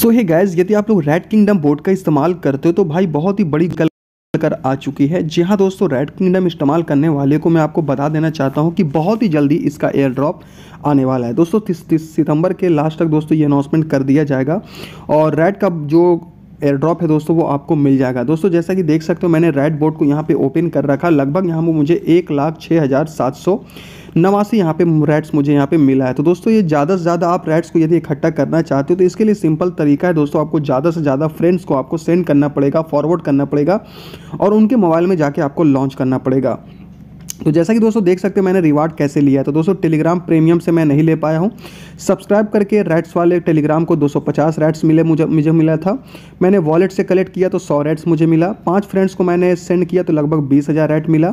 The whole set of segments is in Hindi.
सो ही गैस यदि आप लोग रेड किंगडम बोर्ड का इस्तेमाल करते हो तो भाई बहुत ही बड़ी गल कर आ चुकी है जी हाँ दोस्तों रेड किंगडम इस्तेमाल करने वाले को मैं आपको बता देना चाहता हूँ कि बहुत ही जल्दी इसका एयर ड्रॉप आने वाला है दोस्तों तीस सितंबर के लास्ट तक दोस्तों ये अनाउंसमेंट कर दिया जाएगा और रेड का जो एयर ड्रॉप है दोस्तों वो आपको मिल जाएगा दोस्तों जैसा कि देख सकते हो मैंने रेड बोर्ड को यहाँ पे ओपन कर रखा लगभग यहाँ पर मुझे एक लाख छः हज़ार सात सौ नवासी यहाँ पे रेट्स मुझे यहाँ पे मिला है तो दोस्तों ये ज़्यादा से ज़्यादा आप रेट्स को यदि इकट्ठा करना चाहते हो तो इसके लिए सिंपल तरीका है दोस्तों आपको ज़्यादा से ज़्यादा फ्रेंड्स को आपको सेंड करना पड़ेगा फॉरवर्ड करना पड़ेगा और उनके मोबाइल में जाके आपको लॉन्च करना पड़ेगा तो जैसा कि दोस्तों देख सकते हैं मैंने रिवार्ड कैसे लिया तो दोस्तों टेलीग्राम प्रीमियम से मैं नहीं ले पाया हूँ सब्सक्राइब करके रेट्स वाले टेलीग्राम को 250 रेट्स मिले मुझे मुझे मिला था मैंने वॉलेट से कलेक्ट किया तो 100 रेट्स मुझे मिला पांच फ्रेंड्स को मैंने सेंड किया तो लगभग बीस हज़ार रेट मिला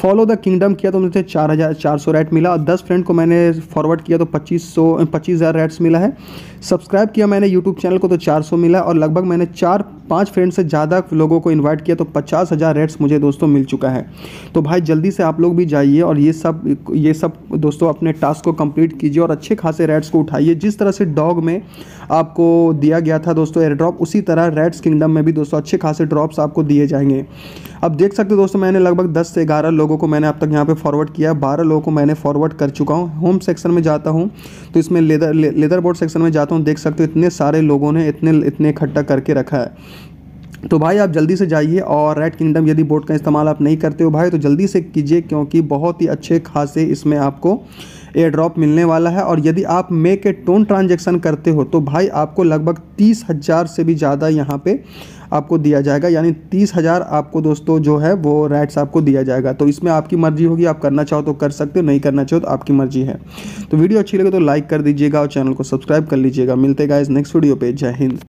फॉलो द किंगडम किया तो मुझे चार हज़ार चार सौ रेट मिला और दस फ्रेंड को मैंने फॉरवर्ड किया तो पच्चीस सौ पच्चीस हज़ार रेट्स मिला है सब्सक्राइब किया मैंने यूट्यूब चैनल को तो चार सौ मिला और लगभग मैंने चार पाँच फ्रेंड से ज़्यादा लोगों को इन्वाइट किया तो पचास हज़ार रेट्स मुझे दोस्तों मिल चुका है तो भाई जल्दी से आप लोग भी जाइए और ये सब ये सब दोस्तों अपने टास्क को कंप्लीट कीजिए और अच्छे खासे रेट्स को उठाइए जिस तरह से डॉग में आपको दिया गया था दोस्तों एयर ड्रॉप उसी तरह रेड्स किंगडम में भी दोस्तों अच्छे खासे ड्रॉप्स आपको दिए जाएंगे अब देख सकते हो दोस्तों मैंने लगभग 10 से 11 लोगों को मैंने अब तक यहाँ पे फॉरवर्ड किया है बारह लोगों को मैंने फॉरवर्ड कर चुका हूँ होम सेक्शन में जाता हूँ तो इसमें लेदर ले, लेदर बोर्ड सेक्शन में जाता हूँ देख सकते हो इतने सारे लोगों ने इतने इतने इकट्ठा करके रखा है तो भाई आप जल्दी से जाइए और रेड किंगडम यदि बोर्ड का इस्तेमाल आप नहीं करते हो भाई तो जल्दी से कीजिए क्योंकि बहुत ही अच्छे खासे इसमें आपको एयर ड्रॉप मिलने वाला है और यदि आप मे के टोन ट्रांजेक्शन करते हो तो भाई आपको लगभग तीस हज़ार से भी ज़्यादा यहाँ पे आपको दिया जाएगा यानी तीस हज़ार आपको दोस्तों जो है वो राइट्स आपको दिया जाएगा तो इसमें आपकी मर्जी होगी आप करना चाहो तो कर सकते हो नहीं करना चाहो तो आपकी मर्जी है तो वीडियो अच्छी लगे तो लाइक कर दीजिएगा और चैनल को सब्सक्राइब कर लीजिएगा मिलते गाइज नेक्स्ट वीडियो पे जय हिंद